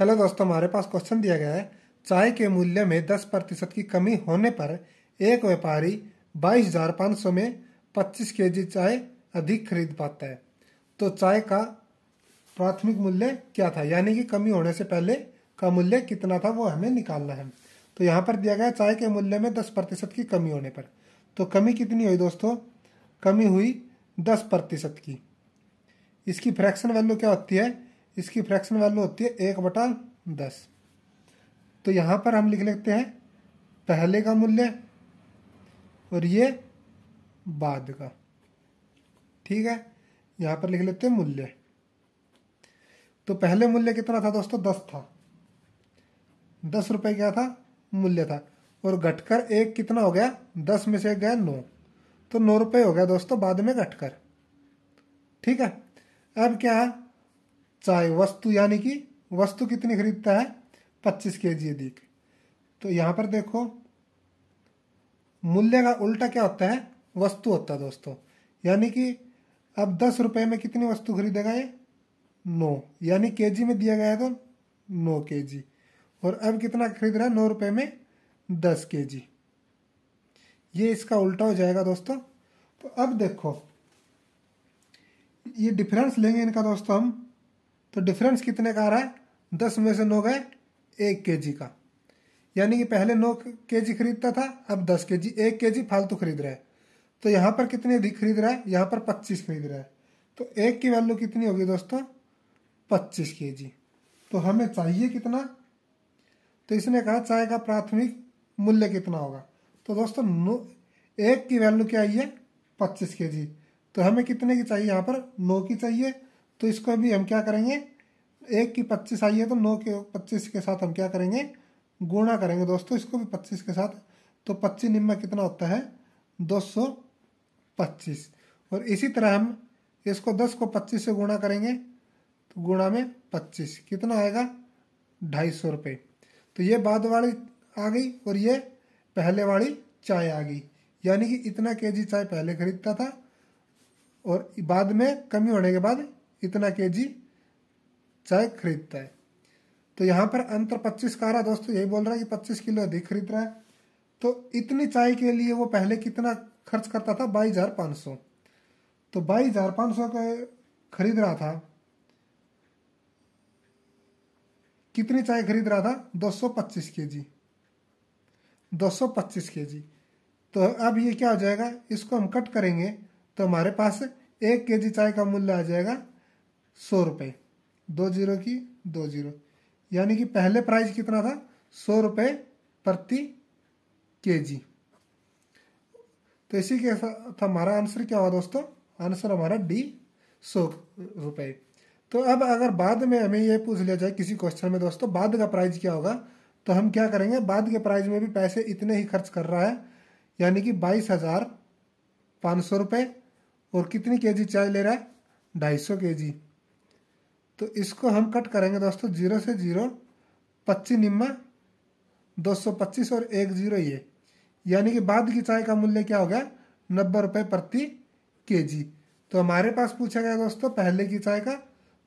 hello दोस्तों हमारे पास question दिया गया है चाय के मूल्य में 10 प्रतिशत की कमी होने पर एक व्यापारी बाईस हजार पाँच सौ में 25 केजी चाय अधिक खरीद पाता है तो चाय का प्राथमिक मूल्य क्या था यानी कि कमी होने से पहले का मूल्य कितना था वो हमें निकालना है तो यहाँ पर दिया गया चाय के मूल्य में दस प्रतिशत की कमी होने पर तो कमी कितनी हुई दोस्तों कमी हुई दस प्रतिशत की इसकी फ्रैक्शन वैल्यू क्या होती है इसकी फ्रैक्शन वैल्यू होती है एक बटा दस तो यहाँ पर हम लिख लेते हैं पहले का मूल्य और ये बाद का ठीक है यहाँ पर लिख लेते हैं मूल्य तो पहले मूल्य कितना था दोस्तों दस था दस रुपये क्या था मूल्य था और घटकर एक कितना हो गया दस में से गया नौ तो नौ रुपये हो गया दोस्तों बाद में घटकर ठीक है अब क्या चाय वस्तु यानी कि वस्तु कितनी खरीदता है पच्चीस के जी अधिक तो यहाँ पर देखो मूल्य का उल्टा क्या होता है वस्तु होता है दोस्तों यानी कि अब दस रुपये में कितनी वस्तु खरीदेगा ये नौ यानी के जी में दिया गया है तो नौ के जी और अब कितना खरीद रहा है नौ रुपये में दस के जी ये इसका उल्टा हो जाएगा दोस्तों तो अब देखो ये डिफरेंस लेंगे इनका दोस्तों हम तो डिफरेंस कितने का आ रहा है दस में से नौ गए एक के जी का यानी कि पहले नौ के जी खरीदता था अब दस के जी एक के जी फालतू खरीद रहा है तो यहाँ पर कितने अधिक खरीद रहा है यहाँ पर पच्चीस खरीद रहा है तो एक की वैल्यू कितनी होगी दोस्तों पच्चीस के जी तो हमें चाहिए कितना तो इसने कहा चाय का प्राथमिक मूल्य कितना होगा तो दोस्तों एक की वैल्यू क्या आई है पच्चीस के जी तो हमें कितने की चाहिए यहाँ पर नौ की चाहिए तो इसको भी हम क्या करेंगे एक की पच्चीस आई है तो नौ के पच्चीस के साथ हम क्या करेंगे गुणा करेंगे दोस्तों इसको भी पच्चीस के साथ तो पच्चीस निम्न कितना होता है दो सौ पच्चीस और इसी तरह हम इसको दस को पच्चीस से गुणा करेंगे तो गुणा में पच्चीस कितना आएगा ढाई सौ रुपये तो ये बाद वाली आ गई और ये पहले वाली चाय आ गई यानी कि इतना केजी चाय पहले खरीदता था और बाद में कमी होने के बाद इतना के जी चाय खरीदता है तो यहाँ पर अंतर पच्चीस का रहा है दोस्तों यही बोल रहा है कि पच्चीस किलो अधिक खरीद रहा है तो इतनी चाय के लिए वो पहले कितना खर्च करता था बाईस हजार पाँच सौ तो बाईस हजार पाँच सौ का खरीद रहा था कितनी चाय खरीद रहा था दो सौ पच्चीस के जी दो सौ पच्चीस के जी तो अब ये क्या हो जाएगा इसको हम कट करेंगे तो हमारे पास एक के जी चाय का मूल्य आ जाएगा सौ रुपये दो जीरो की दो जीरो यानी कि पहले प्राइस कितना था सौ रुपये प्रति केजी तो इसी के साथ हमारा आंसर क्या हुआ दोस्तों आंसर हमारा डी सौ रुपये तो अब अगर बाद में हमें यह पूछ लिया जाए किसी क्वेश्चन में दोस्तों बाद का प्राइस क्या होगा तो हम क्या करेंगे बाद के प्राइस में भी पैसे इतने ही खर्च कर रहा है यानी कि बाईस हज़ार पाँच सौ रुपये और कितनी केजी चाय ले रहा है ढाई सौ के जी तो इसको हम कट करेंगे दोस्तों जीरो से जीरो पच्चीस निम्मा दो सौ पच्चीस और एक जीरो ये यानी कि बाद की चाय का मूल्य क्या हो गया नब्बे रुपये प्रति जी तो हमारे पास पूछा गया दोस्तों पहले की चाय का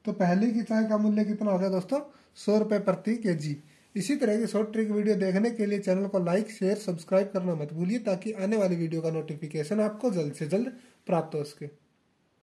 तो पहले की चाय का मूल्य कितना हो गया दोस्तों सौ रुपये प्रति जी इसी तरह की शॉर्ट ट्रिक वीडियो देखने के लिए चैनल को लाइक शेयर सब्सक्राइब करना मत भूलिए ताकि आने वाली वीडियो का नोटिफिकेशन आपको जल्द से जल्द प्राप्त हो सके